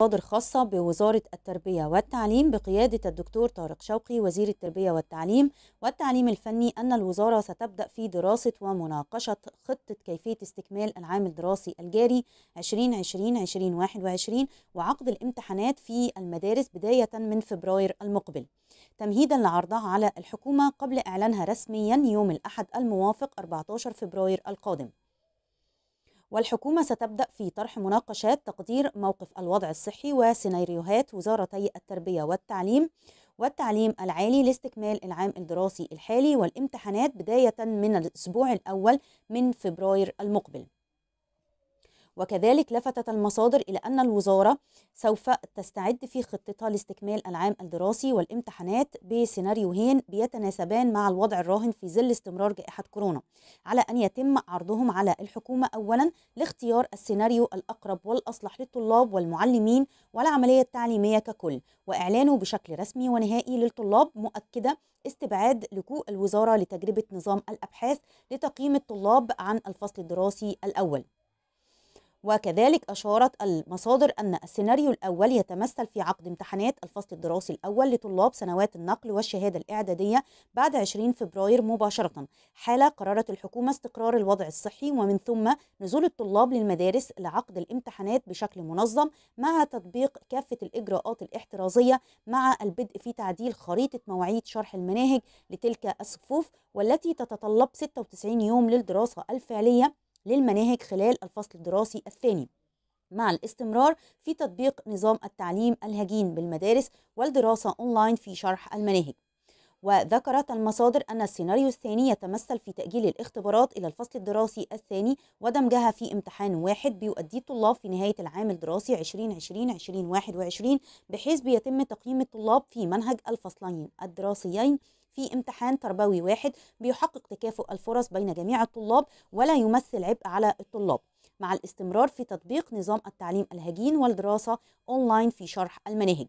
مصادر خاصة بوزارة التربية والتعليم بقيادة الدكتور طارق شوقي وزير التربية والتعليم والتعليم الفني أن الوزارة ستبدأ في دراسة ومناقشة خطة كيفية استكمال العام الدراسي الجاري 2020-2021 وعقد الامتحانات في المدارس بداية من فبراير المقبل تمهيدا لعرضها على الحكومة قبل إعلانها رسميا يوم الأحد الموافق 14 فبراير القادم والحكومة ستبدأ في طرح مناقشات تقدير موقف الوضع الصحي وسيناريوهات وزارتي التربية والتعليم والتعليم العالي لاستكمال العام الدراسي الحالي والامتحانات بداية من الأسبوع الأول من فبراير المقبل وكذلك لفتت المصادر إلى أن الوزارة سوف تستعد في خطتها لاستكمال العام الدراسي والامتحانات بسيناريوهين بيتناسبان مع الوضع الراهن في ظل استمرار جائحة كورونا على أن يتم عرضهم على الحكومة أولا لاختيار السيناريو الأقرب والأصلح للطلاب والمعلمين والعملية التعليمية ككل وإعلانه بشكل رسمي ونهائي للطلاب مؤكدة استبعاد لجوء الوزارة لتجربة نظام الأبحاث لتقييم الطلاب عن الفصل الدراسي الأول وكذلك أشارت المصادر أن السيناريو الأول يتمثل في عقد امتحانات الفصل الدراسي الأول لطلاب سنوات النقل والشهادة الإعدادية بعد 20 فبراير مباشرة حالة قررت الحكومة استقرار الوضع الصحي ومن ثم نزول الطلاب للمدارس لعقد الامتحانات بشكل منظم مع تطبيق كافة الإجراءات الاحترازية مع البدء في تعديل خريطة مواعيد شرح المناهج لتلك الصفوف والتي تتطلب 96 يوم للدراسة الفعلية للمناهج خلال الفصل الدراسي الثاني مع الاستمرار في تطبيق نظام التعليم الهجين بالمدارس والدراسة أونلاين في شرح المناهج وذكرت المصادر أن السيناريو الثاني يتمثل في تأجيل الاختبارات إلى الفصل الدراسي الثاني ودمجها في امتحان واحد بيؤديه الطلاب في نهاية العام الدراسي 2020-2021 بحيث بيتم تقييم الطلاب في منهج الفصلين الدراسيين في امتحان تربوي واحد بيحقق تكافؤ الفرص بين جميع الطلاب ولا يمثل عبء على الطلاب مع الاستمرار في تطبيق نظام التعليم الهجين والدراسة أونلاين في شرح المناهج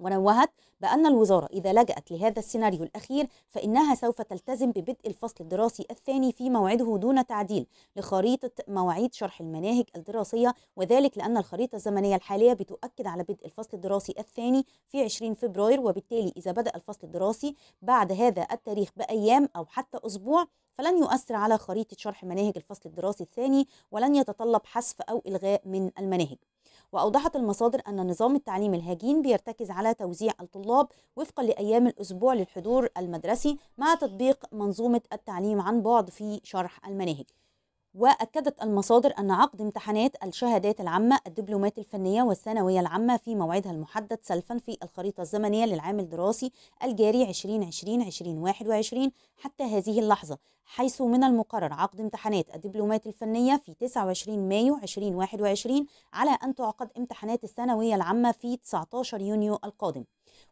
ونوهت بأن الوزارة إذا لجأت لهذا السيناريو الأخير فإنها سوف تلتزم ببدء الفصل الدراسي الثاني في موعده دون تعديل لخريطة مواعيد شرح المناهج الدراسية وذلك لأن الخريطة الزمنية الحالية بتؤكد على بدء الفصل الدراسي الثاني في 20 فبراير وبالتالي إذا بدأ الفصل الدراسي بعد هذا التاريخ بأيام أو حتى أسبوع فلن يؤثر على خريطة شرح مناهج الفصل الدراسي الثاني ولن يتطلب حذف أو إلغاء من المناهج وأوضحت المصادر أن نظام التعليم الهجين بيرتكز على توزيع الطلاب وفقا لأيام الأسبوع للحضور المدرسي مع تطبيق منظومة التعليم عن بعد في شرح المناهج وأكدت المصادر أن عقد امتحانات الشهادات العامة الدبلومات الفنية والثانوية العامة في موعدها المحدد سلفا في الخريطة الزمنية للعام الدراسي الجاري 2020-2021 حتى هذه اللحظة حيث من المقرر عقد امتحانات الدبلومات الفنية في 29 مايو 2021 على أن تعقد امتحانات الثانوية العامة في 19 يونيو القادم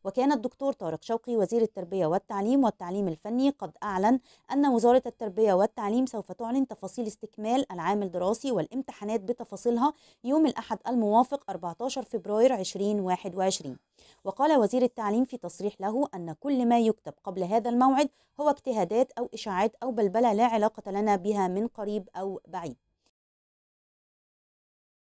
وكان الدكتور طارق شوقي وزير التربية والتعليم والتعليم الفني قد أعلن أن وزارة التربية والتعليم سوف تعلن تفاصيل استكمال العام الدراسي والامتحانات بتفاصيلها يوم الأحد الموافق 14 فبراير 2021 وقال وزير التعليم في تصريح له أن كل ما يكتب قبل هذا الموعد هو اجتهادات أو إشاعات أو بلبلة لا علاقة لنا بها من قريب أو بعيد